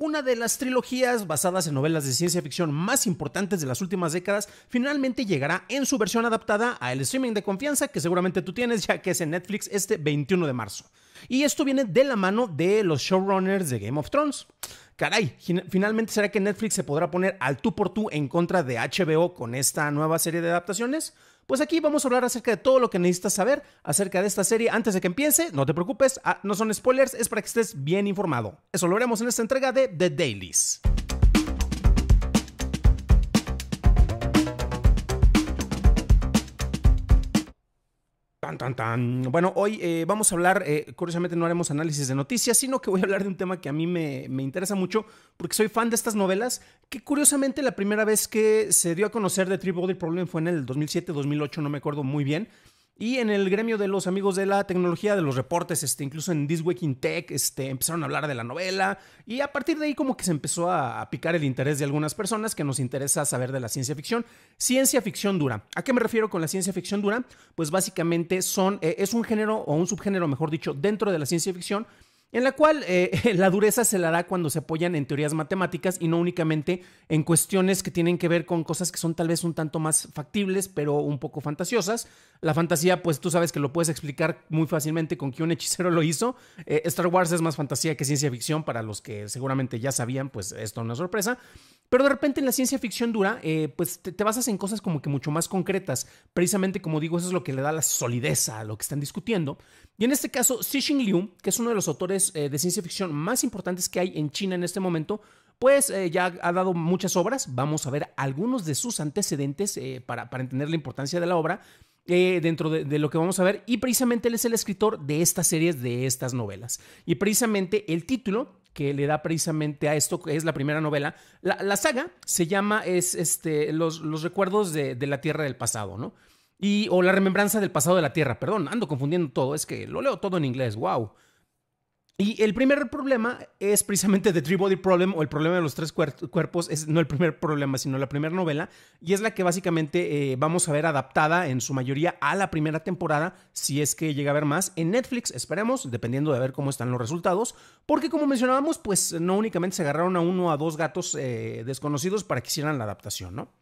una de las trilogías basadas en novelas de ciencia ficción más importantes de las últimas décadas, finalmente llegará en su versión adaptada al streaming de confianza que seguramente tú tienes ya que es en Netflix este 21 de marzo. Y esto viene de la mano de los showrunners de Game of Thrones. Caray, finalmente será que Netflix se podrá poner al tú por tú en contra de HBO con esta nueva serie de adaptaciones? Pues aquí vamos a hablar acerca de todo lo que necesitas saber acerca de esta serie antes de que empiece. No te preocupes, ah, no son spoilers, es para que estés bien informado. Eso lo veremos en esta entrega de The Dailies. Tan, tan, Bueno, hoy eh, vamos a hablar, eh, curiosamente no haremos análisis de noticias, sino que voy a hablar de un tema que a mí me, interesa mucho, porque soy fan de estas novelas, que curiosamente la primera vez que se dio a conocer de *Tribu Body Problem fue en el 2007, 2008, no me acuerdo muy bien. Y en el gremio de los amigos de la tecnología, de los reportes, este, incluso en This Week in Tech, este, empezaron a hablar de la novela. Y a partir de ahí como que se empezó a, picar el interés de algunas personas que nos interesa saber de la ciencia ficción. Ciencia ficción dura. ¿A qué me refiero con la ciencia ficción dura? Pues básicamente son, eh, es un género o un subgénero, mejor dicho, dentro de la ciencia ficción en la cual eh, la dureza se la da cuando se apoyan en teorías matemáticas y no únicamente en cuestiones que tienen que ver con cosas que son tal vez un tanto más factibles, pero un poco fantasiosas. La fantasía, pues tú sabes que lo puedes explicar muy fácilmente con que un hechicero lo hizo. Eh, Star Wars es más fantasía que ciencia ficción, para los que seguramente ya sabían, pues esto es una sorpresa. Pero de repente en la ciencia ficción dura, eh, pues te, te, basas en cosas como que mucho más concretas. Precisamente, como digo, eso es lo que le da la solidez a lo que están discutiendo. Y en este caso, Xixing Liu, que es uno de los autores eh, de ciencia ficción más importantes que hay en China en este momento, pues eh, ya ha dado muchas obras. Vamos a ver algunos de sus antecedentes eh, para, para, entender la importancia de la obra dentro de, lo que vamos a ver. Y precisamente él es el escritor de estas series, de estas novelas. Y precisamente el título que le da precisamente a esto, que es la primera novela, la, saga se llama es, este, los, los recuerdos de la tierra del pasado, ¿no? Y, o la remembranza del pasado de la Tierra, perdón, ando confundiendo todo, es que lo leo todo en inglés, wow. Y el primer problema es precisamente The Three Body Problem o el problema de los tres cuerpos. Es no el primer problema, sino la primera novela. Y es la que básicamente eh, vamos a ver adaptada en su mayoría a la primera temporada, si es que llega a haber más, en Netflix, esperemos, dependiendo de ver cómo están los resultados. Porque como mencionábamos, pues no únicamente se agarraron a uno o a dos gatos eh, desconocidos para que hicieran la adaptación, ¿no?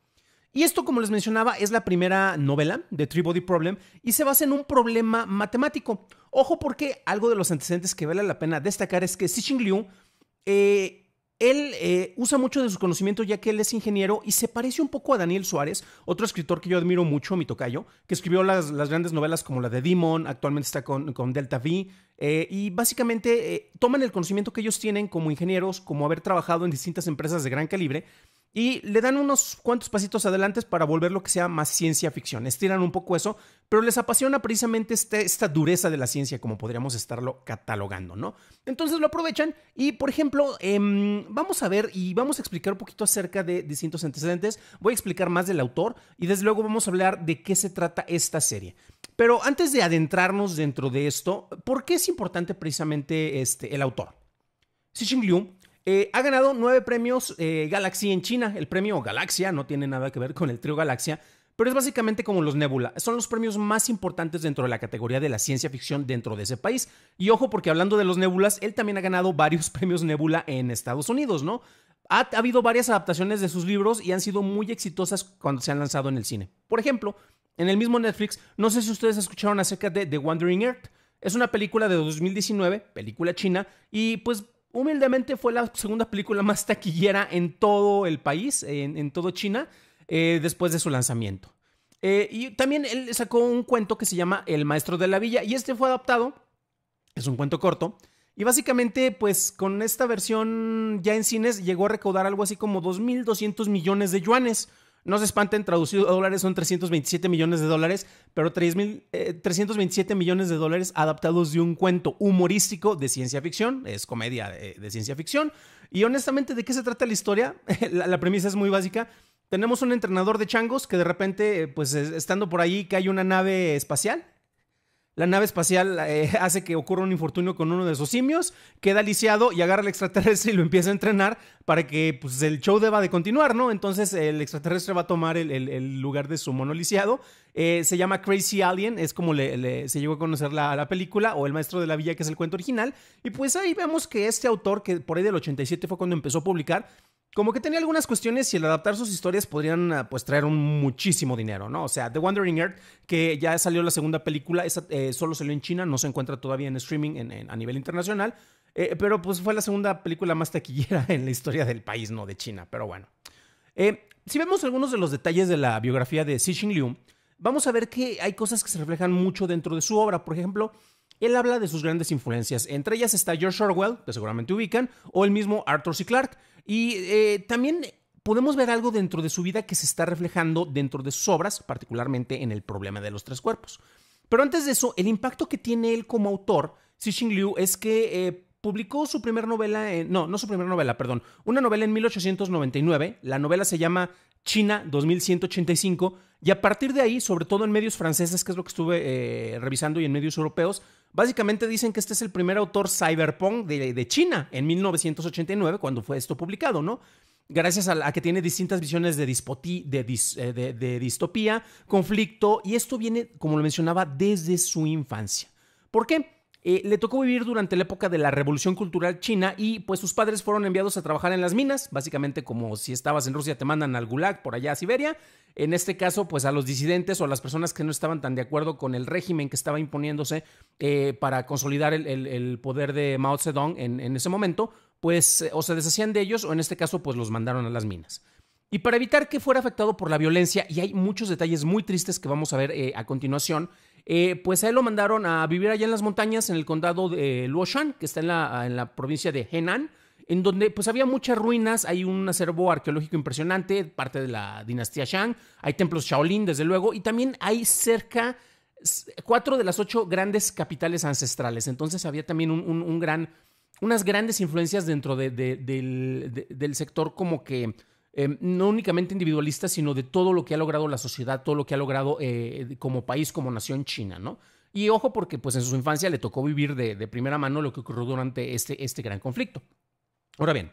Y esto, como les mencionaba, es la primera novela de Three Body Problem y se basa en un problema matemático. Ojo porque algo de los antecedentes que vale la pena destacar es que Xi Liu, eh, él eh, usa mucho de su conocimiento ya que él es ingeniero y se parece un poco a Daniel Suárez, otro escritor que yo admiro mucho, mi tocayo, que escribió las, grandes novelas como la de Demon, actualmente está con, Delta V, eh, y básicamente toman el conocimiento que ellos tienen como ingenieros, como haber trabajado en distintas empresas de gran calibre, y le dan unos cuantos pasitos adelante para volver lo que sea más ciencia ficción. Estiran un poco eso, pero les apasiona precisamente este, esta dureza de la ciencia, como podríamos estarlo catalogando, ¿no? Entonces lo aprovechan y, por ejemplo, em, vamos a ver y vamos a explicar un poquito acerca de distintos antecedentes. Voy a explicar más del autor y desde luego vamos a hablar de qué se trata esta serie. Pero antes de adentrarnos dentro de esto, ¿por qué es importante precisamente este, el autor? Xi Liu eh, ha ganado nueve premios eh, Galaxy en China. El premio Galaxia no tiene nada que ver con el trío Galaxia, pero es básicamente como los Nebula. Son los premios más importantes dentro de la categoría de la ciencia ficción dentro de ese país. Y ojo, porque hablando de los Nebulas, él también ha ganado varios premios Nebula en Estados Unidos, ¿no? Ha, ha, habido varias adaptaciones de sus libros y han sido muy exitosas cuando se han lanzado en el cine. Por ejemplo, en el mismo Netflix, no sé si ustedes escucharon acerca de The Wandering Earth. Es una película de 2019, película china, y pues humildemente fue la segunda película más taquillera en todo el país, en, todo China, eh, después de su lanzamiento. Eh, y también él sacó un cuento que se llama El Maestro de la Villa, y este fue adaptado, es un cuento corto, y básicamente, pues con esta versión ya en cines llegó a recaudar algo así como 2.200 millones de yuanes. No se espanten, traducido a dólares son 327 millones de dólares, pero 327 eh, millones de dólares adaptados de un cuento humorístico de ciencia ficción, es comedia de, ciencia ficción. Y honestamente, ¿de qué se trata la historia? la, la premisa es muy básica. Tenemos un entrenador de changos que de repente, pues estando por ahí, cae una nave espacial la nave espacial eh, hace que ocurra un infortunio con uno de sus simios, queda lisiado y agarra al extraterrestre y lo empieza a entrenar para que pues, el show deba de continuar, ¿no? Entonces el extraterrestre va a tomar el, lugar de su mono lisiado. Eh, se llama Crazy Alien, es como le, se llegó a conocer la, la, película, o El Maestro de la Villa, que es el cuento original. Y pues ahí vemos que este autor, que por ahí del 87 fue cuando empezó a publicar, como que tenía algunas cuestiones y el adaptar sus historias podrían ah, pues traer un muchísimo dinero, ¿no? O sea, The Wandering Earth, que ya salió la segunda película, esa eh, solo salió en China, no se encuentra todavía en streaming en, a nivel internacional, eh, pero pues fue la segunda película más taquillera en la historia del país, no de China, pero bueno. Eh, si vemos algunos de los detalles de la biografía de Xi Liu, vamos a ver que hay cosas que se reflejan mucho dentro de su obra, por ejemplo... Él habla de sus grandes influencias, entre ellas está George Orwell, que seguramente ubican, o el mismo Arthur C. Clarke, y eh, también podemos ver algo dentro de su vida que se está reflejando dentro de sus obras, particularmente en el problema de los tres cuerpos. Pero antes de eso, el impacto que tiene él como autor, Xing Liu, es que eh, publicó su primera novela, no, no su primera novela, perdón, una novela en 1899, la novela se llama China 2185, y a partir de ahí, sobre todo en medios franceses, que es lo que estuve eh, revisando, y en medios europeos, Básicamente dicen que este es el primer autor cyberpunk de, China en 1989, cuando fue esto publicado, ¿no? gracias a, que tiene distintas visiones eh, de, de, distopía, conflicto, y esto viene, como lo mencionaba, desde su infancia. ¿Por qué? Eh, le tocó vivir durante la época de la Revolución Cultural China y pues sus padres fueron enviados a trabajar en las minas, básicamente como si estabas en Rusia te mandan al Gulag por allá a Siberia. En este caso, pues a los disidentes o a las personas que no estaban tan de acuerdo con el régimen que estaba imponiéndose eh, para consolidar el, poder de Mao Zedong en, ese momento, pues o se deshacían de ellos o en este caso pues los mandaron a las minas. Y para evitar que fuera afectado por la violencia, y hay muchos detalles muy tristes que vamos a ver eh, a continuación, eh, pues ahí lo mandaron a vivir allá en las montañas, en el condado de Luoshan, que está en la, en la provincia de Henan, en donde pues había muchas ruinas, hay un acervo arqueológico impresionante, parte de la dinastía Shang, hay templos Shaolin, desde luego, y también hay cerca cuatro de las ocho grandes capitales ancestrales. Entonces había también un, gran, unas grandes influencias dentro del, del sector como que Em, no únicamente individualista, sino de todo lo que ha logrado la sociedad, todo lo que ha logrado eh, como país, como nación china, ¿no? Y ojo porque pues en su infancia le tocó vivir de, primera mano lo que ocurrió durante este, este gran conflicto. Ahora bien,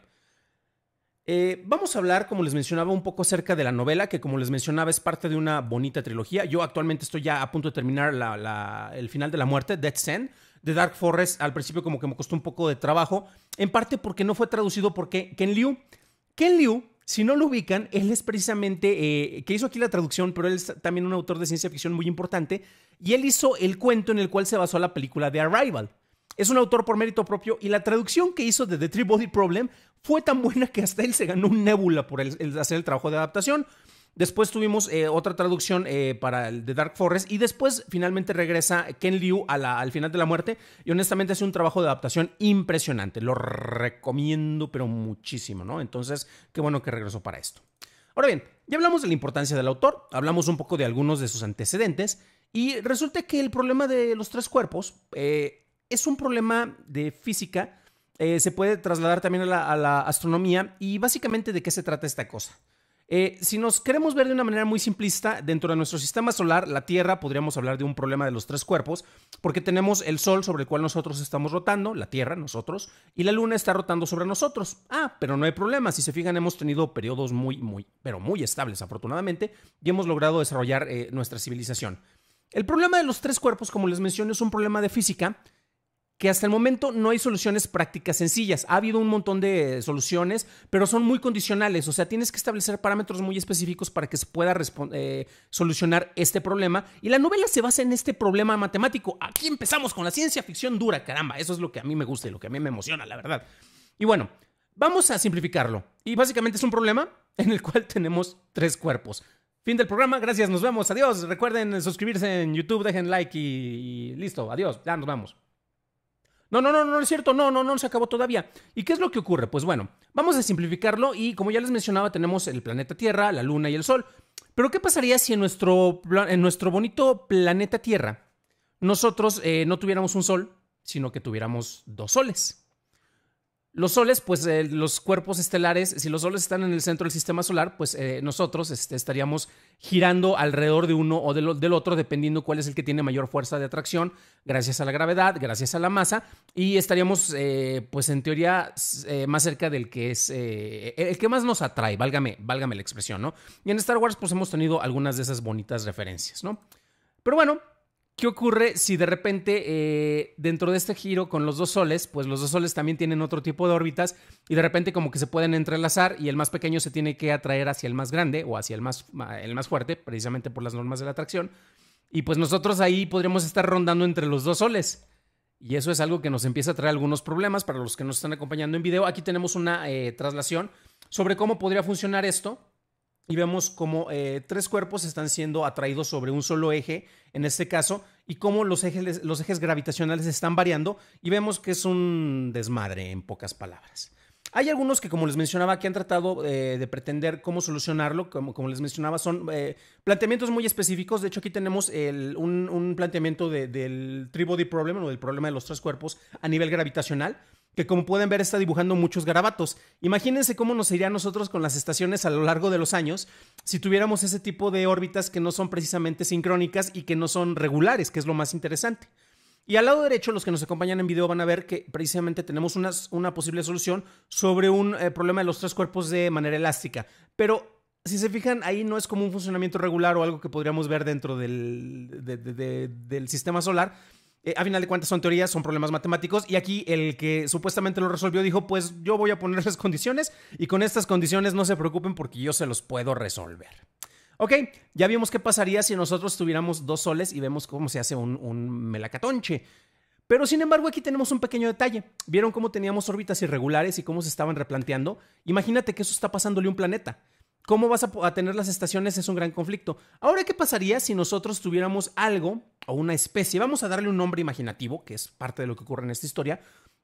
eh, vamos a hablar, como les mencionaba, un poco acerca de la novela, que como les mencionaba es parte de una bonita trilogía. Yo actualmente estoy ya a punto de terminar el final de la muerte, Dead Send. De Dark Forest al principio como que me costó un poco de trabajo, en parte porque no fue traducido porque Ken Liu. Ken Liu si no lo ubican, él es precisamente, eh, que hizo aquí la traducción, pero él es también un autor de ciencia ficción muy importante, y él hizo el cuento en el cual se basó la película de Arrival. Es un autor por mérito propio y la traducción que hizo de The Three Body Problem fue tan buena que hasta él se ganó un Nebula por hacer el trabajo de adaptación. Después tuvimos eh, otra traducción eh, para el de Dark Forest y después finalmente regresa Ken Liu al final de la muerte y honestamente hace un trabajo de adaptación impresionante. Lo recomiendo pero muchísimo, ¿no? Entonces, qué bueno que regresó para esto. Ahora bien, ya hablamos de la importancia del autor, hablamos un poco de algunos de sus antecedentes y resulta que el problema de los tres cuerpos eh, es un problema de física, se puede trasladar también a la, a la astronomía y básicamente de qué se trata esta cosa. Eh, si nos queremos ver de una manera muy simplista, dentro de nuestro sistema solar, la Tierra, podríamos hablar de un problema de los tres cuerpos, porque tenemos el Sol sobre el cual nosotros estamos rotando, la Tierra, nosotros, y la Luna está rotando sobre nosotros. Ah, pero no hay problema. Si se fijan, hemos tenido periodos muy, muy, pero muy estables, afortunadamente, y hemos logrado desarrollar eh, nuestra civilización. El problema de los tres cuerpos, como les mencioné, es un problema de física que hasta el momento no hay soluciones prácticas sencillas. Ha habido un montón de soluciones, pero son muy condicionales. O sea, tienes que establecer parámetros muy específicos para que se pueda eh, solucionar este problema. Y la novela se basa en este problema matemático. Aquí empezamos con la ciencia ficción dura, caramba. Eso es lo que a mí me gusta y lo que a mí me emociona, la verdad. Y bueno, vamos a simplificarlo. Y básicamente es un problema en el cual tenemos tres cuerpos. Fin del programa, gracias, nos vemos, adiós. Recuerden suscribirse en YouTube, dejen like y, y listo, adiós, ya nos vamos. No, no, no, no es cierto, no, no, no se acabó todavía. ¿Y qué es lo que ocurre? Pues bueno, vamos a simplificarlo y como ya les mencionaba, tenemos el planeta Tierra, la Luna y el Sol. Pero ¿qué pasaría si en nuestro, en nuestro bonito planeta Tierra nosotros eh, no tuviéramos un Sol, sino que tuviéramos dos soles? Los soles, pues eh, los cuerpos estelares, si los soles están en el centro del sistema solar, pues eh, nosotros este, estaríamos girando alrededor de uno o del, otro, dependiendo cuál es el que tiene mayor fuerza de atracción, gracias a la gravedad, gracias a la masa, y estaríamos, eh, pues en teoría, más cerca del que es, el que más nos atrae, válgame, válgame la expresión, ¿no? Y en Star Wars, pues hemos tenido algunas de esas bonitas referencias, ¿no? Pero bueno, ¿Qué ocurre si de repente eh, dentro de este giro con los dos soles, pues los dos soles también tienen otro tipo de órbitas y de repente como que se pueden entrelazar y el más pequeño se tiene que atraer hacia el más grande o hacia el más, el más fuerte, precisamente por las normas de la atracción? Y pues nosotros ahí podríamos estar rondando entre los dos soles. Y eso es algo que nos empieza a traer algunos problemas para los que nos están acompañando en video. Aquí tenemos una eh, traslación sobre cómo podría funcionar esto y vemos cómo eh, tres cuerpos están siendo atraídos sobre un solo eje, en este caso, y cómo los ejes, los ejes gravitacionales están variando y vemos que es un desmadre, en pocas palabras. Hay algunos que, como les mencionaba, que han tratado eh, de pretender cómo solucionarlo, como, les mencionaba, son eh, planteamientos muy específicos. De hecho, aquí tenemos un, planteamiento del Tribody Problem o del problema de los tres cuerpos a nivel gravitacional que como pueden ver está dibujando muchos garabatos. Imagínense cómo nos iría a nosotros con las estaciones a lo largo de los años si tuviéramos ese tipo de órbitas que no son precisamente sincrónicas y que no son regulares, que es lo más interesante. Y al lado derecho, los que nos acompañan en video van a ver que precisamente tenemos una, posible solución sobre un eh, problema de los tres cuerpos de manera elástica. Pero si se fijan, ahí no es como un funcionamiento regular o algo que podríamos ver dentro del, del sistema solar, eh, a final de cuentas son teorías, son problemas matemáticos y aquí el que supuestamente lo resolvió dijo, pues yo voy a poner las condiciones y con estas condiciones no se preocupen porque yo se los puedo resolver. Ok, ya vimos qué pasaría si nosotros tuviéramos dos soles y vemos cómo se hace un, un melacatonche. Pero sin embargo aquí tenemos un pequeño detalle. ¿Vieron cómo teníamos órbitas irregulares y cómo se estaban replanteando? Imagínate que eso está pasándole a un planeta cómo vas a, tener las estaciones es un gran conflicto. Ahora, ¿qué pasaría si nosotros tuviéramos algo o una especie? Vamos a darle un nombre imaginativo, que es parte de lo que ocurre en esta historia,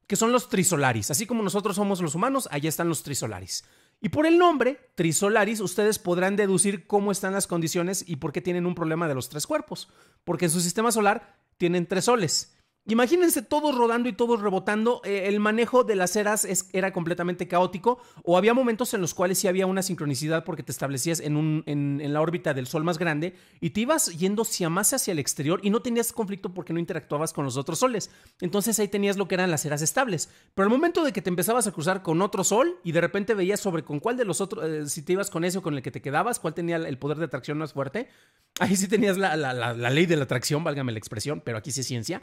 que son los trisolaris. Así como nosotros somos los humanos, allá están los trisolaris. Y por el nombre, trisolaris, ustedes podrán deducir cómo están las condiciones y por qué tienen un problema de los tres cuerpos. Porque en su sistema solar tienen tres soles. Imagínense todos rodando y todos rebotando. Eh, el manejo de las eras era completamente caótico o había momentos en los cuales sí había una sincronicidad porque te establecías en, un, en, la órbita del Sol más grande y te ibas yendo hacia más hacia el exterior y no tenías conflicto porque no interactuabas con los otros soles. Entonces ahí tenías lo que eran las eras estables. Pero al momento de que te empezabas a cruzar con otro sol y de repente veías sobre con cuál de los otros, eh, si te ibas con ese o con el que te quedabas, cuál tenía el poder de atracción más fuerte, ahí sí tenías la, ley de la atracción, válgame la expresión, pero aquí sí es ciencia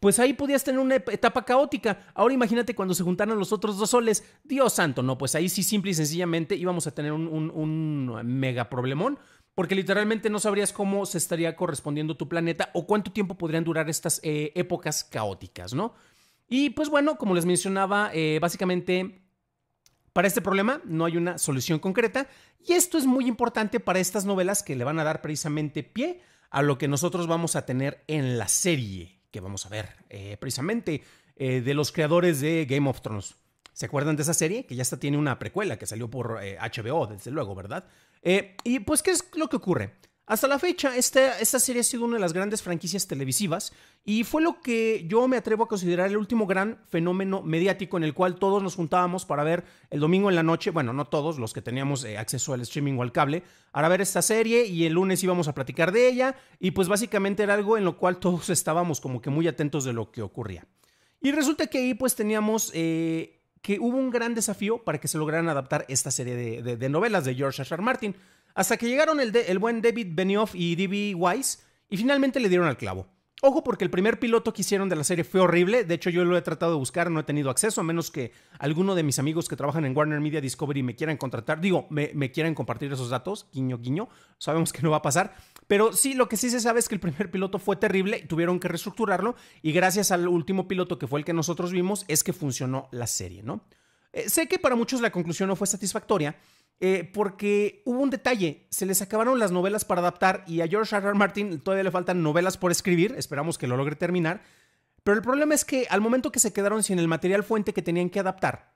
pues ahí podías tener una etapa caótica. Ahora imagínate cuando se juntaron los otros dos soles. Dios santo, no, pues ahí sí simple y sencillamente íbamos a tener un, mega problemón. Porque literalmente no sabrías cómo se estaría correspondiendo tu planeta o cuánto tiempo podrían durar estas eh, épocas caóticas, ¿no? Y pues bueno, como les mencionaba, eh, básicamente para este problema no hay una solución concreta y esto es muy importante para estas novelas que le van a dar precisamente pie a lo que nosotros vamos a tener en la serie que vamos a ver eh, precisamente eh, de los creadores de Game of Thrones. ¿Se acuerdan de esa serie? Que ya está tiene una precuela que salió por HBO, eh, desde luego, ¿verdad? y pues, ¿qué es lo que ocurre? Hasta la fecha, esta, esta serie ha sido una de las grandes franquicias televisivas y fue lo que yo me atrevo a considerar el último gran fenómeno mediático en el cual todos nos juntábamos para ver el domingo en la noche, bueno, no todos los que teníamos eh, acceso al streaming o al cable, para ver esta serie y el lunes íbamos a platicar de ella y pues básicamente era algo en lo cual todos estábamos como que muy atentos de lo que ocurría. Y resulta que ahí pues teníamos... Eh, que hubo un gran desafío para que se lograran adaptar esta serie de, novelas de George R. R. Martin. Hasta que llegaron el, el buen David Benioff y D.B. Wise y finalmente le dieron al clavo. Ojo porque el primer piloto que hicieron de la serie fue horrible, de hecho yo lo he tratado de buscar, no he tenido acceso, a menos que alguno de mis amigos que trabajan en Warner Media Discovery me quieran contratar, digo, me, quieran compartir esos datos, guiño, guiño, sabemos que no va a pasar, pero sí, lo que sí se sabe es que el primer piloto fue terrible, tuvieron que reestructurarlo y gracias al último piloto que fue el que nosotros vimos es que funcionó la serie, ¿no? Eh, sé que para muchos la conclusión no fue satisfactoria, eh, porque hubo un detalle, se les acabaron las novelas para adaptar y a George R. Martin todavía le faltan novelas por escribir, esperamos que lo logre terminar, pero el problema es que al momento que se quedaron sin el material fuente que tenían que adaptar,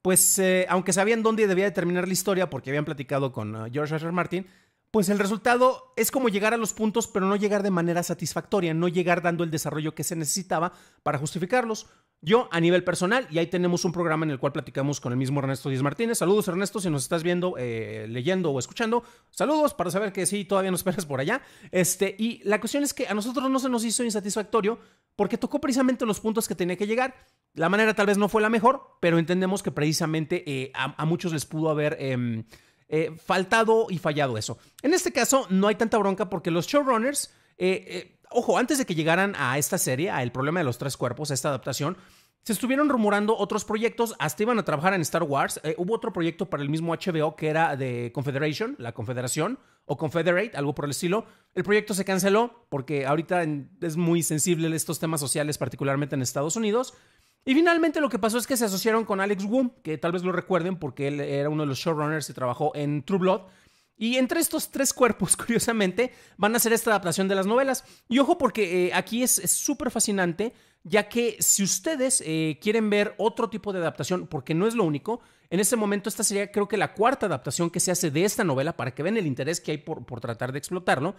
pues eh, aunque sabían dónde debía de terminar la historia porque habían platicado con eh, George R. R. Martin, pues el resultado es como llegar a los puntos pero no llegar de manera satisfactoria, no llegar dando el desarrollo que se necesitaba para justificarlos. Yo a nivel personal, y ahí tenemos un programa en el cual platicamos con el mismo Ernesto Díaz Martínez. Saludos Ernesto, si nos estás viendo, eh, leyendo o escuchando. Saludos para saber que sí, todavía nos esperas por allá. Este, y la cuestión es que a nosotros no se nos hizo insatisfactorio porque tocó precisamente los puntos que tenía que llegar. La manera tal vez no fue la mejor, pero entendemos que precisamente eh, a, muchos les pudo haber... Em, eh, faltado y fallado eso. En este caso, no hay tanta bronca porque los showrunners ojo, antes de que llegaran a esta serie, a El problema de los tres cuerpos, a esta adaptación, se estuvieron rumorando otros proyectos, hasta iban a trabajar en Star Wars. Eh, hubo otro proyecto para el mismo HBO que era de Confederation, la Confederación, o Confederate, algo por el estilo. El proyecto se canceló porque ahorita es muy sensible estos temas sociales, particularmente en Estados Unidos. Y finalmente lo que pasó es que se asociaron con Alex Wu, que tal vez lo recuerden porque él era uno de los showrunners y trabajó en True Blood. Y entre estos tres cuerpos, curiosamente, van a hacer esta adaptación de las novelas. Y ojo porque eh, aquí es súper fascinante, ya que si ustedes eh, quieren ver otro tipo de adaptación, porque no es lo único, en este momento esta sería creo que la cuarta adaptación que se hace de esta novela, para que ven el interés que hay por, por tratar de explotarlo.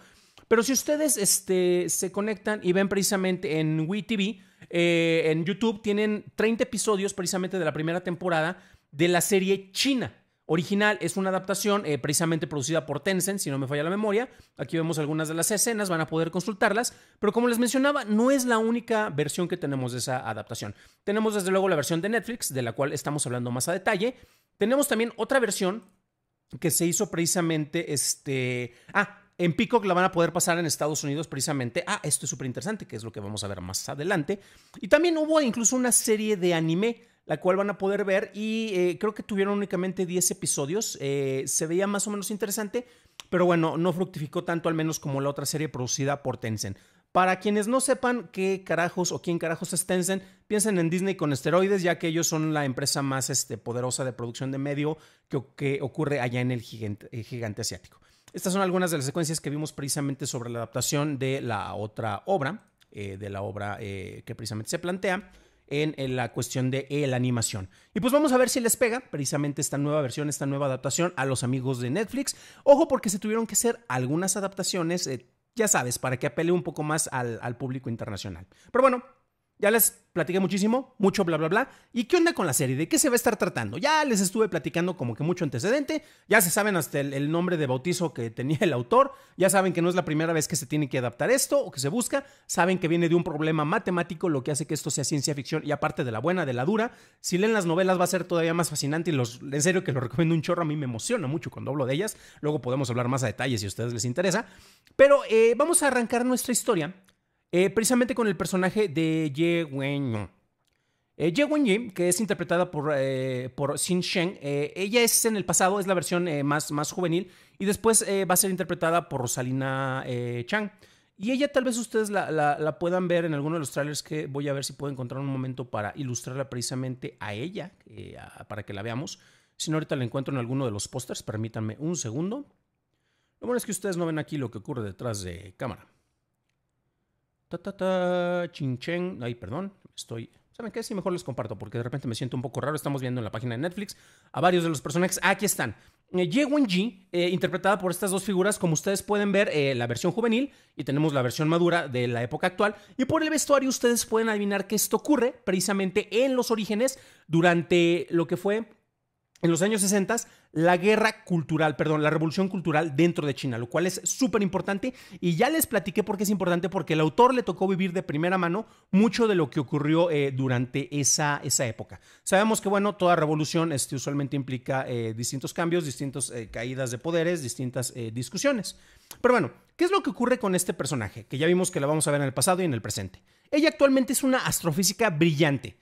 Pero si ustedes este, se conectan y ven precisamente en WeTV, eh, en YouTube, tienen 30 episodios precisamente de la primera temporada de la serie China original es una adaptación eh, precisamente producida por Tencent, si no me falla la memoria. Aquí vemos algunas de las escenas, van a poder consultarlas, pero como les mencionaba, no es la única versión que tenemos de esa adaptación. Tenemos desde luego la versión de Netflix, de la cual estamos hablando más a detalle. Tenemos también otra versión que se hizo precisamente este... Ah, en Peacock la van a poder pasar en Estados Unidos precisamente. Ah, esto es súper interesante, que es lo que vamos a ver más adelante. Y también hubo incluso una serie de anime la cual van a poder ver y eh, creo que tuvieron únicamente 10 episodios. Eh, se veía más o menos interesante, pero bueno, no fructificó tanto al menos como la otra serie producida por Tencent. Para quienes no sepan qué carajos o quién carajos es Tencent, piensen en Disney con esteroides, ya que ellos son la empresa más este, poderosa de producción de medio que, ocurre allá en el eh, gigante, asiático. Estas son algunas de las secuencias que vimos precisamente sobre la adaptación de la otra obra, de la obra que precisamente se plantea en, la cuestión de eh, la animación. Y pues vamos a ver si les pega precisamente esta nueva versión, esta nueva adaptación a los amigos de Netflix. Ojo porque se tuvieron que hacer algunas adaptaciones, eh, ya sabes, para que apele un poco más al público internacional. Pero bueno, ya les platiqué muchísimo, mucho bla bla bla. ¿Y qué onda con la serie? ¿De qué se va a estar tratando? Ya les estuve platicando como que mucho antecedente, ya se saben hasta el, nombre de bautizo que tenía el autor, ya saben que no es la primera vez que se tiene que adaptar esto o que se busca, saben que viene de un problema matemático, lo que hace que esto sea ciencia ficción y aparte de la buena, de la dura, si leen las novelas va a ser todavía más fascinante y los, en serio que lo recomiendo un chorro, a mí me emociona mucho cuando hablo de ellas, luego podemos hablar más a detalle si a ustedes les interesa, pero eh, vamos a arrancar nuestra historia eh, precisamente con el personaje de Ye Wen eh, Ye Wen que es interpretada por, eh, Xin Sheng, ella es en el pasado, es la versión más, más juvenil, y después va a ser interpretada por Rosalina Chang. Y ella tal vez ustedes la, puedan ver en alguno de los trailers que voy a ver si puedo encontrar un momento para ilustrarla precisamente a ella, para que la veamos. Si no, ahorita la encuentro en alguno de los pósters, permítanme un segundo. Lo bueno es que ustedes no ven aquí lo que ocurre detrás de cámara. Ta, ta, ta, chinchen. Ay, perdón, estoy. ¿Saben qué? Sí, mejor les comparto porque de repente me siento un poco raro. Estamos viendo en la página de Netflix a varios de los personajes. aquí están. Eh, Ye Wenji, eh, interpretada por estas dos figuras, como ustedes pueden ver, eh, la versión juvenil y tenemos la versión madura de la época actual. Y por el vestuario ustedes pueden adivinar que esto ocurre precisamente en los orígenes durante lo que fue en los años 60 la guerra cultural, perdón, la revolución cultural dentro de China, lo cual es súper importante y ya les platiqué por qué es importante, porque el autor le tocó vivir de primera mano mucho de lo que ocurrió eh, durante esa, esa época. Sabemos que, bueno, toda revolución este, usualmente implica eh, distintos cambios, distintas eh, caídas de poderes, distintas discusiones. Pero bueno, ¿qué es lo que ocurre con este personaje? Que ya vimos que la vamos a ver en el pasado y en el presente. Ella actualmente es una astrofísica brillante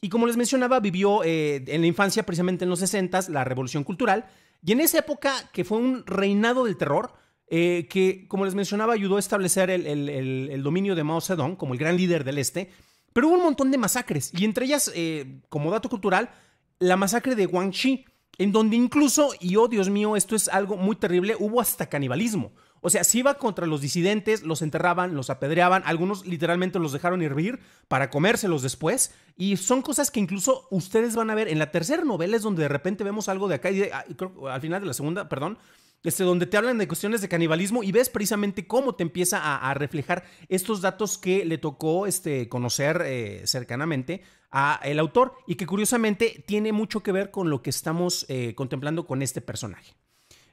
y como les mencionaba, vivió eh, en la infancia, precisamente en los 60, la Revolución Cultural, y en esa época que fue un reinado del terror, eh, que como les mencionaba ayudó a establecer el, dominio de Mao Zedong como el gran líder del este, pero hubo un montón de masacres, y entre ellas, eh, como dato cultural, la masacre de Guangxi, en donde incluso, y oh Dios mío, esto es algo muy terrible, hubo hasta canibalismo. O sea, si iba contra los disidentes, los enterraban, los apedreaban, algunos literalmente los dejaron hervir para comérselos después. Y son cosas que incluso ustedes van a ver en la tercera novela, es donde de repente vemos algo de acá, ah, al final de la segunda, perdón, este, donde te hablan de cuestiones de canibalismo y ves precisamente cómo te empieza a, reflejar estos datos que le tocó este, conocer eh, cercanamente a el autor y que curiosamente tiene mucho que ver con lo que estamos eh, contemplando con este personaje.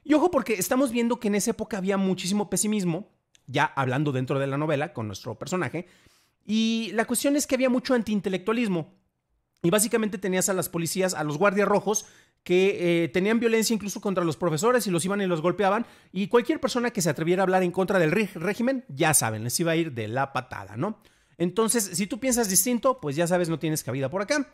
Y ojo porque estamos viendo que en esa época había muchísimo pesimismo, ya hablando dentro de la novela con nuestro personaje, y la cuestión es que había mucho antiintelectualismo. Y básicamente tenías a las policías, a los guardias rojos, que eh, tenían violencia incluso contra los profesores y los iban y los golpeaban. Y cualquier persona que se atreviera a hablar en contra del régimen, ya saben, les iba a ir de la patada, ¿no? Entonces, si tú piensas distinto, pues ya sabes, no tienes cabida por acá.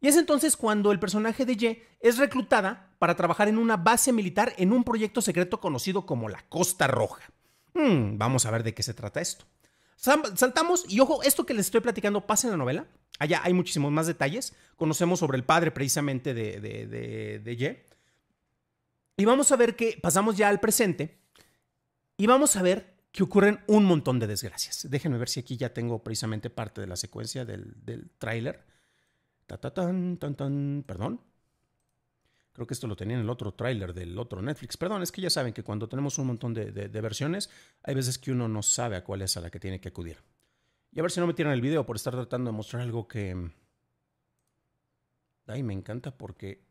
Y es entonces cuando el personaje de Ye es reclutada para trabajar en una base militar en un proyecto secreto conocido como la Costa Roja. Hmm, vamos a ver de qué se trata esto. Saltamos, y ojo, esto que les estoy platicando pasa en la novela. Allá hay muchísimos más detalles. Conocemos sobre el padre precisamente de, Ye. Y vamos a ver que pasamos ya al presente y vamos a ver que ocurren un montón de desgracias. Déjenme ver si aquí ya tengo precisamente parte de la secuencia del, del tráiler Ta, ta, tan, tan, tan, perdón. Creo que esto lo tenía en el otro tráiler del otro Netflix. Perdón, es que ya saben que cuando tenemos un montón de, versiones, hay veces que uno no sabe a cuál es a la que tiene que acudir. Y a ver si no me tiran el video por estar tratando de mostrar algo que... Ay, me encanta porque...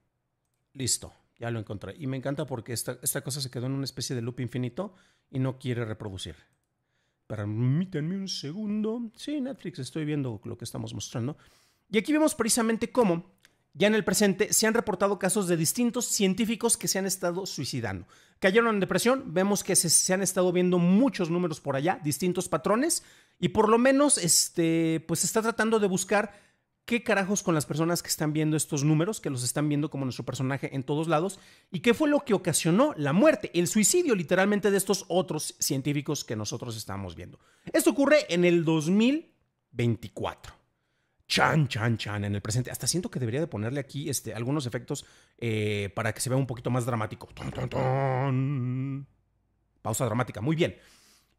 Listo, ya lo encontré. Y me encanta porque esta, esta cosa se quedó en una especie de loop infinito y no quiere reproducir. Permítanme un segundo. Sí, Netflix, estoy viendo lo que estamos mostrando. Y aquí vemos precisamente cómo, ya en el presente, se han reportado casos de distintos científicos que se han estado suicidando. Cayeron en depresión, vemos que se, han estado viendo muchos números por allá, distintos patrones, y por lo menos este, pues se está tratando de buscar qué carajos con las personas que están viendo estos números, que los están viendo como nuestro personaje en todos lados, y qué fue lo que ocasionó la muerte, el suicidio literalmente de estos otros científicos que nosotros estamos viendo. Esto ocurre en el 2024 chan, chan, chan en el presente. Hasta siento que debería de ponerle aquí este, algunos efectos eh, para que se vea un poquito más dramático. Pausa dramática, muy bien.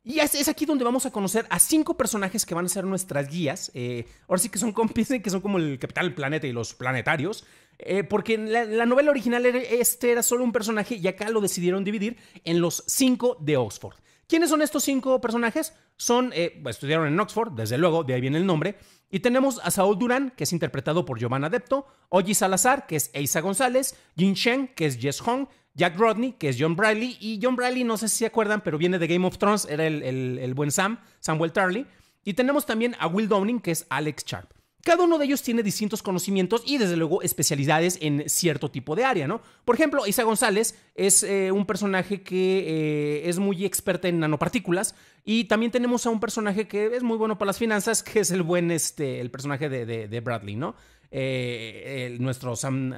Y es, es, aquí donde vamos a conocer a cinco personajes que van a ser nuestras guías. Eh, ahora sí que son, que son como el Capital Planeta y los Planetarios. Eh, porque en la, novela original este era solo un personaje y acá lo decidieron dividir en los cinco de Oxford. ¿Quiénes son estos cinco personajes? Son, eh, pues, estudiaron en Oxford, desde luego, de ahí viene el nombre. Y tenemos a Saul Duran, que es interpretado por Giovanna Depto, Oji Salazar, que es Eisa González, Jin Sheng, que es Jess Hong, Jack Rodney, que es John Bradley. Y John Bradley, no sé si se acuerdan, pero viene de Game of Thrones, era el, buen Sam, Samuel Charlie. Y tenemos también a Will Downing, que es Alex Sharp. Cada uno de ellos tiene distintos conocimientos y desde luego especialidades en cierto tipo de área, ¿no? Por ejemplo, Isa González es eh, un personaje que eh, es muy experta en nanopartículas y también tenemos a un personaje que es muy bueno para las finanzas, que es el buen, este, el personaje de, Bradley, ¿no? Eh, nuestro Sam,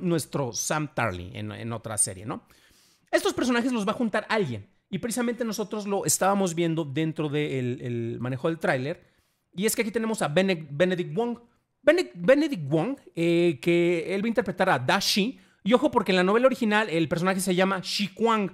nuestro Sam Tarly en, otra serie, ¿no? Estos personajes los va a juntar alguien y precisamente nosotros lo estábamos viendo dentro del manejo del tráiler y es que aquí tenemos a Benedict Wong. Benedict Wong, eh, que él va a interpretar a Dashi. Y ojo, porque en la novela original el personaje se llama Shi kuang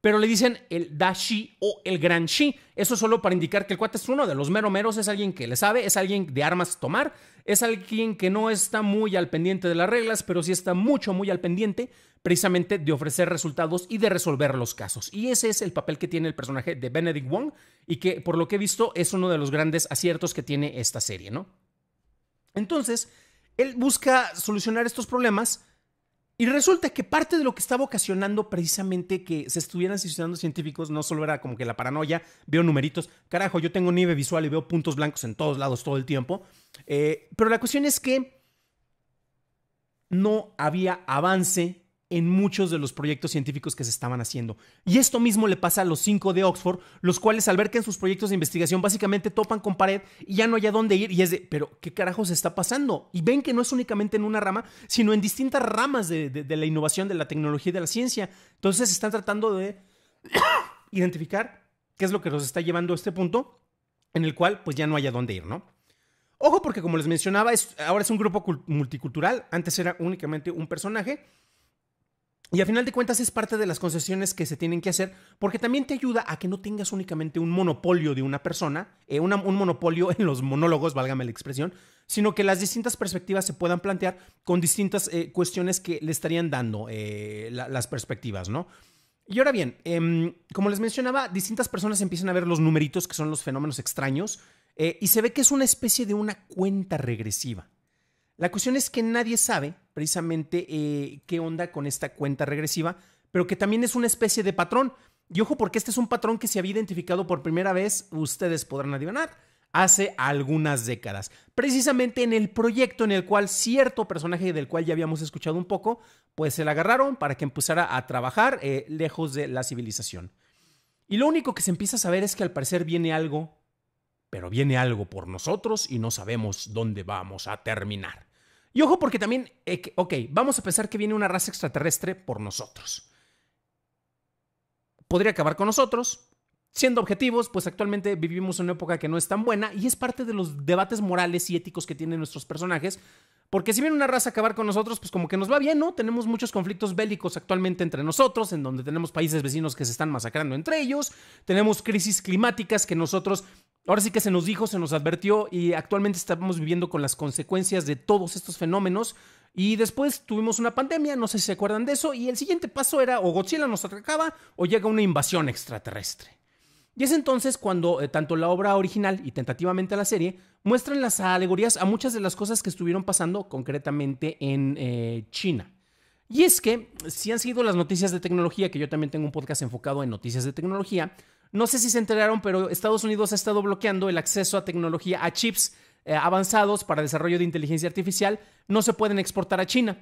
pero le dicen el Dashi o el Gran Shi. Eso solo para indicar que el cuate es uno de los mero meros, es alguien que le sabe, es alguien de armas tomar, es alguien que no está muy al pendiente de las reglas, pero sí está mucho, muy al pendiente precisamente de ofrecer resultados y de resolver los casos. Y ese es el papel que tiene el personaje de Benedict Wong y que por lo que he visto es uno de los grandes aciertos que tiene esta serie, ¿no? Entonces, él busca solucionar estos problemas y resulta que parte de lo que estaba ocasionando precisamente que se estuvieran asistiendo científicos no solo era como que la paranoia, veo numeritos, carajo, yo tengo nieve visual y veo puntos blancos en todos lados todo el tiempo, eh, pero la cuestión es que no había avance en muchos de los proyectos científicos que se estaban haciendo. Y esto mismo le pasa a los cinco de Oxford, los cuales al ver que en sus proyectos de investigación básicamente topan con pared y ya no hay a dónde ir y es de, pero ¿qué carajos está pasando? Y ven que no es únicamente en una rama, sino en distintas ramas de, la innovación, de la tecnología y de la ciencia. Entonces están tratando de identificar qué es lo que nos está llevando a este punto en el cual pues ya no hay a dónde ir, ¿no? Ojo porque como les mencionaba, es, ahora es un grupo multicultural, antes era únicamente un personaje y a final de cuentas es parte de las concesiones que se tienen que hacer porque también te ayuda a que no tengas únicamente un monopolio de una persona, eh, un monopolio en los monólogos, válgame la expresión, sino que las distintas perspectivas se puedan plantear con distintas eh, cuestiones que le estarían dando eh, las perspectivas, ¿no? Y ahora bien, em, como les mencionaba, distintas personas empiezan a ver los numeritos que son los fenómenos extraños y se ve que es una especie de una cuenta regresiva. La cuestión es que nadie sabe precisamente eh, qué onda con esta cuenta regresiva, pero que también es una especie de patrón. Y ojo, porque este es un patrón que se había identificado por primera vez, ustedes podrán adivinar, hace algunas décadas. Precisamente en el proyecto en el cual cierto personaje del cual ya habíamos escuchado un poco, pues se la agarraron para que empezara a trabajar eh, lejos de la civilización. Y lo único que se empieza a saber es que al parecer viene algo, pero viene algo por nosotros y no sabemos dónde vamos a terminar. Y ojo porque también, eh, ok, vamos a pensar que viene una raza extraterrestre por nosotros. Podría acabar con nosotros. Siendo objetivos, pues actualmente vivimos una época que no es tan buena y es parte de los debates morales y éticos que tienen nuestros personajes. Porque si viene una raza a acabar con nosotros, pues como que nos va bien, ¿no? Tenemos muchos conflictos bélicos actualmente entre nosotros, en donde tenemos países vecinos que se están masacrando entre ellos, tenemos crisis climáticas que nosotros Ahora sí que se nos dijo, se nos advirtió y actualmente estamos viviendo con las consecuencias de todos estos fenómenos. Y después tuvimos una pandemia, no sé si se acuerdan de eso, y el siguiente paso era o Godzilla nos atacaba o llega una invasión extraterrestre. Y es entonces cuando eh, tanto la obra original y tentativamente la serie muestran las alegorías a muchas de las cosas que estuvieron pasando concretamente en eh, China. Y es que, si han sido las noticias de tecnología, que yo también tengo un podcast enfocado en noticias de tecnología, no sé si se enteraron, pero Estados Unidos ha estado bloqueando el acceso a tecnología, a chips eh, avanzados para desarrollo de inteligencia artificial. No se pueden exportar a China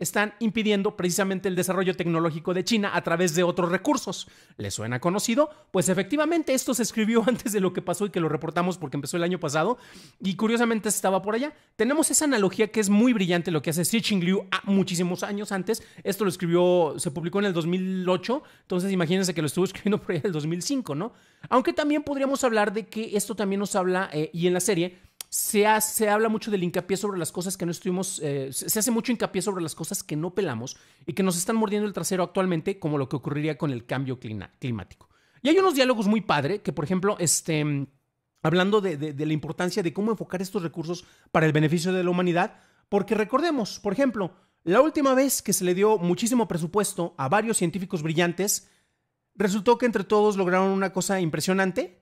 están impidiendo precisamente el desarrollo tecnológico de China a través de otros recursos. ¿Le suena conocido? Pues efectivamente esto se escribió antes de lo que pasó y que lo reportamos porque empezó el año pasado y curiosamente estaba por allá. Tenemos esa analogía que es muy brillante lo que hace Stitching Liu muchísimos años antes. Esto lo escribió, se publicó en el 2008, entonces imagínense que lo estuvo escribiendo por allá en el 2005, ¿no? Aunque también podríamos hablar de que esto también nos habla eh, y en la serie se, habla mucho del hincapié sobre las cosas que no estuvimos, eh, se hace mucho hincapié sobre las cosas que no pelamos y que nos están mordiendo el trasero actualmente, como lo que ocurriría con el cambio climático. Y hay unos diálogos muy padre que, por ejemplo, este, hablando de la importancia de cómo enfocar estos recursos para el beneficio de la humanidad, porque recordemos, por ejemplo, la última vez que se le dio muchísimo presupuesto a varios científicos brillantes, resultó que entre todos lograron una cosa impresionante,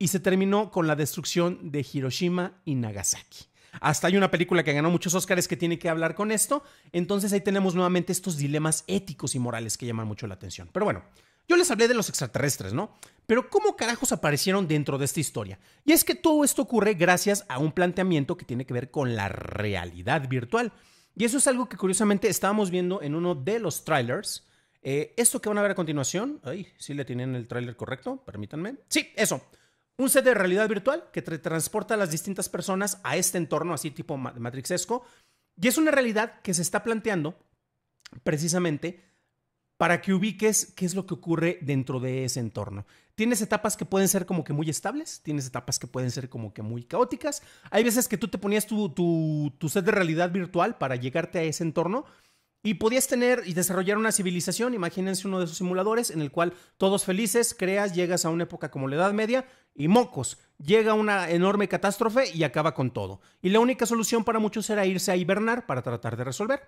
y se terminó con la destrucción de Hiroshima y Nagasaki. Hasta hay una película que ganó muchos Óscares que tiene que hablar con esto. Entonces ahí tenemos nuevamente estos dilemas éticos y morales que llaman mucho la atención. Pero bueno, yo les hablé de los extraterrestres, ¿no? Pero ¿cómo carajos aparecieron dentro de esta historia? Y es que todo esto ocurre gracias a un planteamiento que tiene que ver con la realidad virtual. Y eso es algo que curiosamente estábamos viendo en uno de los trailers. Eh, esto que van a ver a continuación, ay, sí le tienen el trailer correcto, permítanme. Sí, eso. Un set de realidad virtual que te transporta a las distintas personas a este entorno así tipo matrixesco. Y es una realidad que se está planteando precisamente para que ubiques qué es lo que ocurre dentro de ese entorno. Tienes etapas que pueden ser como que muy estables, tienes etapas que pueden ser como que muy caóticas. Hay veces que tú te ponías tu, tu, tu set de realidad virtual para llegarte a ese entorno y podías tener y desarrollar una civilización, imagínense uno de esos simuladores en el cual todos felices, creas, llegas a una época como la Edad Media y mocos, llega una enorme catástrofe y acaba con todo. Y la única solución para muchos era irse a hibernar para tratar de resolver.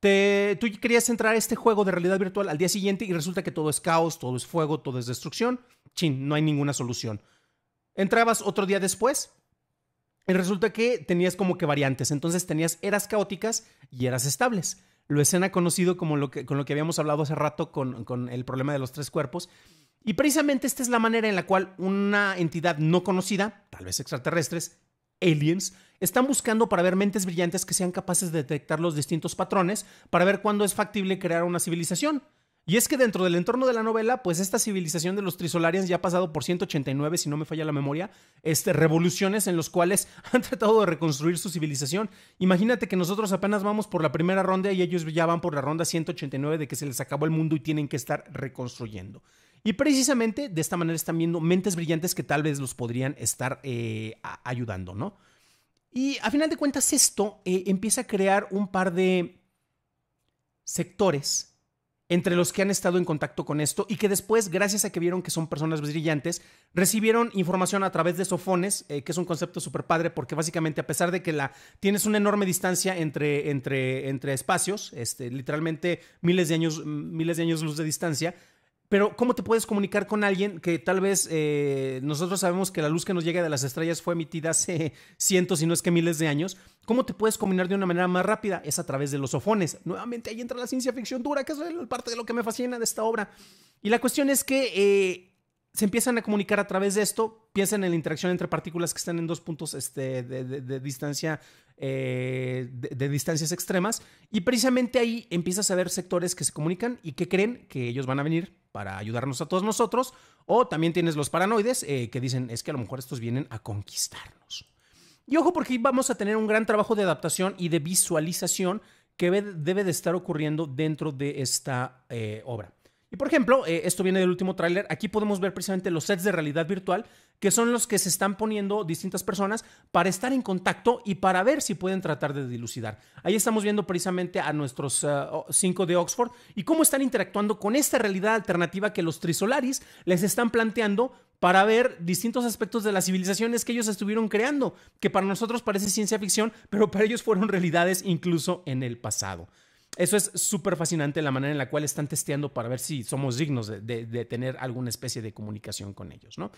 Te, tú querías entrar a este juego de realidad virtual al día siguiente y resulta que todo es caos, todo es fuego, todo es destrucción. Chin, no hay ninguna solución. Entrabas otro día después, y resulta que tenías como que variantes. Entonces tenías eras caóticas y eras estables lo escena conocido como lo que, con lo que habíamos hablado hace rato con, con el problema de los tres cuerpos. Y precisamente esta es la manera en la cual una entidad no conocida, tal vez extraterrestres, aliens, están buscando para ver mentes brillantes que sean capaces de detectar los distintos patrones, para ver cuándo es factible crear una civilización. Y es que dentro del entorno de la novela, pues esta civilización de los Trisolarians ya ha pasado por 189, si no me falla la memoria, este, revoluciones en los cuales han tratado de reconstruir su civilización. Imagínate que nosotros apenas vamos por la primera ronda y ellos ya van por la ronda 189 de que se les acabó el mundo y tienen que estar reconstruyendo. Y precisamente de esta manera están viendo mentes brillantes que tal vez los podrían estar eh, ayudando, ¿no? Y a final de cuentas esto eh, empieza a crear un par de sectores entre los que han estado en contacto con esto y que después, gracias a que vieron que son personas brillantes, recibieron información a través de sofones, eh, que es un concepto súper padre porque básicamente a pesar de que la, tienes una enorme distancia entre, entre, entre espacios, este, literalmente miles de, años, miles de años luz de distancia, pero ¿cómo te puedes comunicar con alguien que tal vez eh, nosotros sabemos que la luz que nos llega de las estrellas fue emitida hace cientos, si no es que miles de años? ¿Cómo te puedes combinar de una manera más rápida? Es a través de los sofones. Nuevamente ahí entra la ciencia ficción dura, que es parte de lo que me fascina de esta obra. Y la cuestión es que eh, se empiezan a comunicar a través de esto. piensan en la interacción entre partículas que están en dos puntos este, de, distancia, eh, de, distancias extremas. Y precisamente ahí empiezas a ver sectores que se comunican y que creen que ellos van a venir para ayudarnos a todos nosotros. O también tienes los paranoides eh, que dicen es que a lo mejor estos vienen a conquistarnos. Y ojo porque vamos a tener un gran trabajo de adaptación y de visualización que debe de estar ocurriendo dentro de esta eh, obra. Y por ejemplo, eh, esto viene del último tráiler, aquí podemos ver precisamente los sets de realidad virtual, que son los que se están poniendo distintas personas para estar en contacto y para ver si pueden tratar de dilucidar. Ahí estamos viendo precisamente a nuestros eh, cinco de Oxford y cómo están interactuando con esta realidad alternativa que los Trisolaris les están planteando para ver distintos aspectos de las civilizaciones que ellos estuvieron creando, que para nosotros parece ciencia ficción, pero para ellos fueron realidades incluso en el pasado eso es súper fascinante la manera en la cual están testeando para ver si somos dignos de, tener alguna especie de comunicación con ellos, ¿no?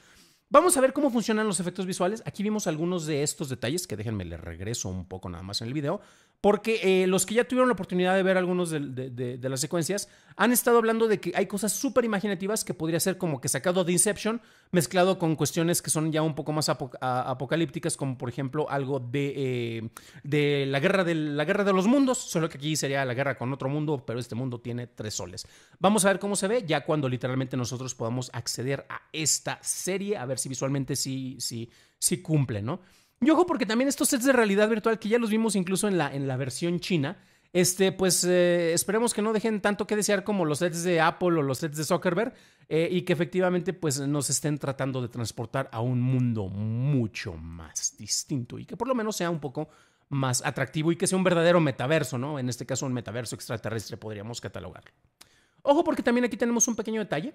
Vamos a ver cómo funcionan los efectos visuales. Aquí vimos algunos de estos detalles que déjenme les regreso un poco nada más en el video, porque eh, los que ya tuvieron la oportunidad de ver algunos de, las secuencias han estado hablando de que hay cosas súper imaginativas que podría ser como que sacado de Inception, mezclado con cuestiones que son ya un poco más apocalípticas, como por ejemplo algo de, eh, de, la, guerra de la guerra de los mundos, solo que aquí sería la guerra con otro mundo, pero este mundo tiene tres soles. Vamos a ver cómo se ve ya cuando literalmente nosotros podamos acceder a esta serie, a ver si visualmente sí, sí, cumple, ¿no? Y ojo, porque también estos sets de realidad virtual, que ya los vimos incluso en la, en la versión china, este, pues eh, esperemos que no dejen tanto que desear como los sets de Apple o los sets de Zuckerberg eh, y que efectivamente pues nos estén tratando de transportar a un mundo mucho más distinto y que por lo menos sea un poco más atractivo y que sea un verdadero metaverso, ¿no? En este caso un metaverso extraterrestre podríamos catalogarlo. Ojo porque también aquí tenemos un pequeño detalle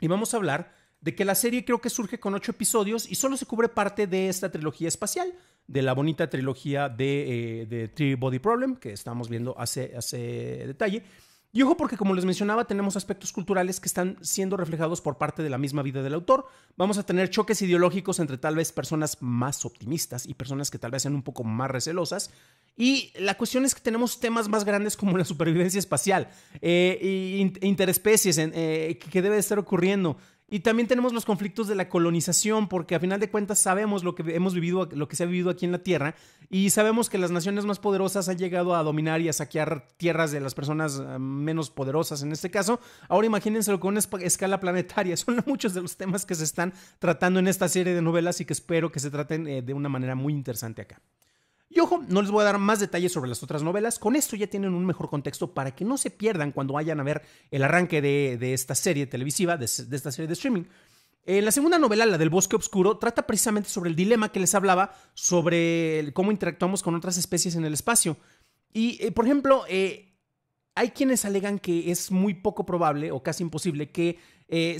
y vamos a hablar de que la serie creo que surge con ocho episodios y solo se cubre parte de esta trilogía espacial, de la bonita trilogía eh, de, Three Body Problem, que estamos viendo hace, hace detalle. Y ojo porque como les mencionaba, tenemos aspectos culturales que están siendo reflejados por parte de la misma vida del autor. Vamos a tener choques ideológicos entre tal vez personas más optimistas y personas que tal vez sean un poco más recelosas. Y la cuestión es que tenemos temas más grandes como la supervivencia espacial, e interespecies en, eh, que debe estar ocurriendo, y también tenemos los conflictos de la colonización, porque a final de cuentas sabemos lo que hemos vivido, lo que se ha vivido aquí en la Tierra, y sabemos que las naciones más poderosas han llegado a dominar y a saquear tierras de las personas eh, menos poderosas en este caso. Ahora imagínenselo con una escala planetaria. Son muchos de los temas que se están tratando en esta serie de novelas y que espero que se traten eh, de una manera muy interesante acá. Y ojo, no les voy a dar más detalles sobre las otras novelas, con esto ya tienen un mejor contexto para que no se pierdan cuando vayan a ver el arranque de, esta serie televisiva, de, esta serie de streaming. Eh, la segunda novela, la del bosque oscuro, trata precisamente sobre el dilema que les hablaba sobre cómo interactuamos con otras especies en el espacio. Y, eh, por ejemplo, eh, hay quienes alegan que es muy poco probable o casi imposible que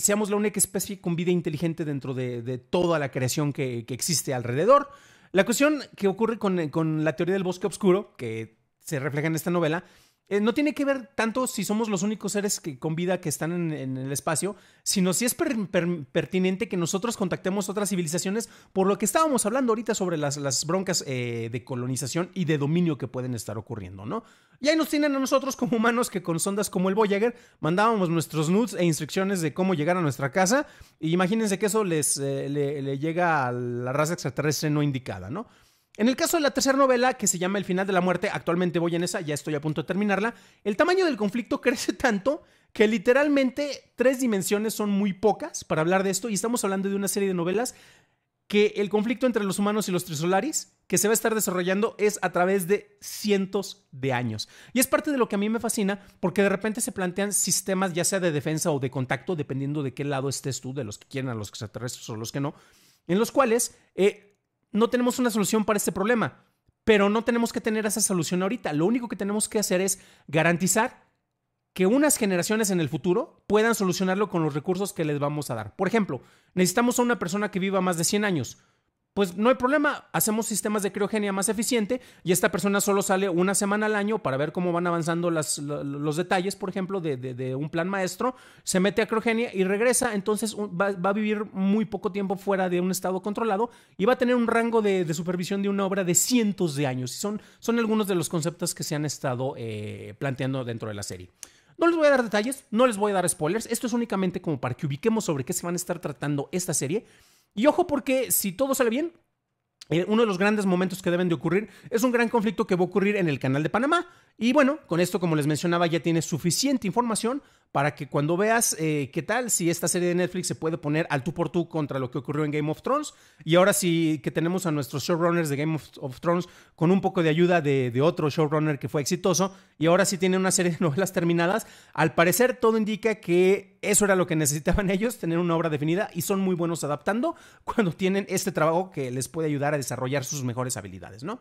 seamos la única especie con vida inteligente dentro de, toda la creación que existe alrededor. La cuestión que ocurre eh, con, la teoría del bosque oscuro, que se refleja en esta novela, eh, no tiene que ver tanto si somos los únicos seres que, con vida que están en, el espacio, sino si es pertinente que nosotros contactemos otras civilizaciones por lo que estábamos hablando ahorita sobre las, broncas eh, de colonización y de dominio que pueden estar ocurriendo, ¿no? Y ahí nos tienen a nosotros como humanos que con sondas como el Voyager mandábamos nuestros nudes e instrucciones de cómo llegar a nuestra casa. Y imagínense que eso les, eh, le llega a la raza extraterrestre no indicada, ¿no? En el caso de la tercera novela, que se llama El final de la muerte, actualmente voy en esa, ya estoy a punto de terminarla, el tamaño del conflicto crece tanto que literalmente tres dimensiones son muy pocas para hablar de esto y estamos hablando de una serie de novelas que el conflicto entre los humanos y los trisolaris que se va a estar desarrollando es a través de cientos de años. Y es parte de lo que a mí me fascina, porque de repente se plantean sistemas ya sea de defensa o de contacto, dependiendo de qué lado estés tú, de los que quieren a los extraterrestres o los que no, en los cuales eh, no tenemos una solución para este problema, pero no tenemos que tener esa solución ahorita. Lo único que tenemos que hacer es garantizar que unas generaciones en el futuro puedan solucionarlo con los recursos que les vamos a dar. Por ejemplo, necesitamos a una persona que viva más de 100 años pues no hay problema, hacemos sistemas de criogenia más eficiente y esta persona solo sale una semana al año para ver cómo van avanzando los detalles, por ejemplo, de, un plan maestro, se mete a criogenia y regresa, entonces va, a vivir muy poco tiempo fuera de un estado controlado y va a tener un rango de, supervisión de una obra de cientos de años. Y son, son algunos de los conceptos que se han estado eh, planteando dentro de la serie. No les voy a dar detalles, no les voy a dar spoilers, esto es únicamente como para que ubiquemos sobre qué se van a estar tratando esta serie. Y ojo porque si todo sale bien, eh, uno de los grandes momentos que deben de ocurrir es un gran conflicto que va a ocurrir en el Canal de Panamá, y bueno, con esto, como les mencionaba, ya tienes suficiente información para que cuando veas eh, qué tal si esta serie de Netflix se puede poner al tú por tú contra lo que ocurrió en Game of Thrones. Y ahora sí que tenemos a nuestros showrunners de Game of, Thrones con un poco de ayuda de, de, otro showrunner que fue exitoso. Y ahora sí tiene una serie de novelas terminadas. Al parecer todo indica que eso era lo que necesitaban ellos, tener una obra definida. Y son muy buenos adaptando cuando tienen este trabajo que les puede ayudar a desarrollar sus mejores habilidades, ¿no?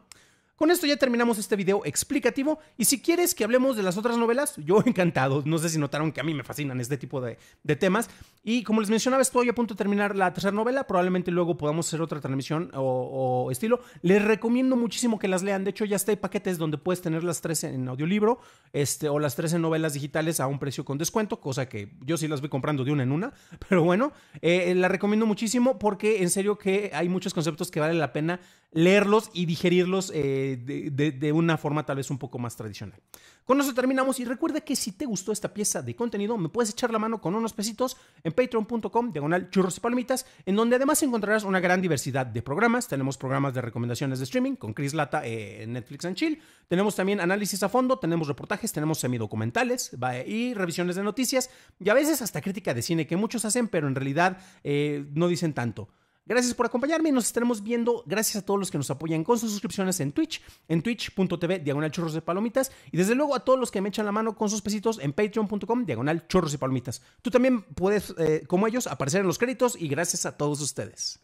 Con esto ya terminamos este video explicativo y si quieres que hablemos de las otras novelas, yo encantado. No sé si notaron que a mí me fascinan este tipo de, temas. Y como les mencionaba, estoy a punto de terminar la tercera novela. Probablemente luego podamos hacer otra transmisión o, estilo. Les recomiendo muchísimo que las lean. De hecho, ya está hay paquetes donde puedes tener las tres en audiolibro este, o las tres en novelas digitales a un precio con descuento, cosa que yo sí las voy comprando de una en una. Pero bueno, eh, eh, la recomiendo muchísimo porque en serio que hay muchos conceptos que vale la pena leerlos y digerirlos. Eh, eh, de, una forma tal vez un poco más tradicional. Con eso terminamos y recuerda que si te gustó esta pieza de contenido, me puedes echar la mano con unos pesitos en patreon.com, diagonal churros y palomitas, en donde además encontrarás una gran diversidad de programas. Tenemos programas de recomendaciones de streaming con Chris Lata eh, en Netflix and Chill. Tenemos también análisis a fondo, tenemos reportajes, tenemos semidocumentales y revisiones de noticias y a veces hasta crítica de cine que muchos hacen, pero en realidad eh, no dicen tanto. Gracias por acompañarme y nos estaremos viendo. Gracias a todos los que nos apoyan con sus suscripciones en Twitch, en twitch.tv, diagonal churros de palomitas. Y desde luego a todos los que me echan la mano con sus pesitos en patreon.com, diagonal churros y palomitas. Tú también puedes, eh, como ellos, aparecer en los créditos y gracias a todos ustedes.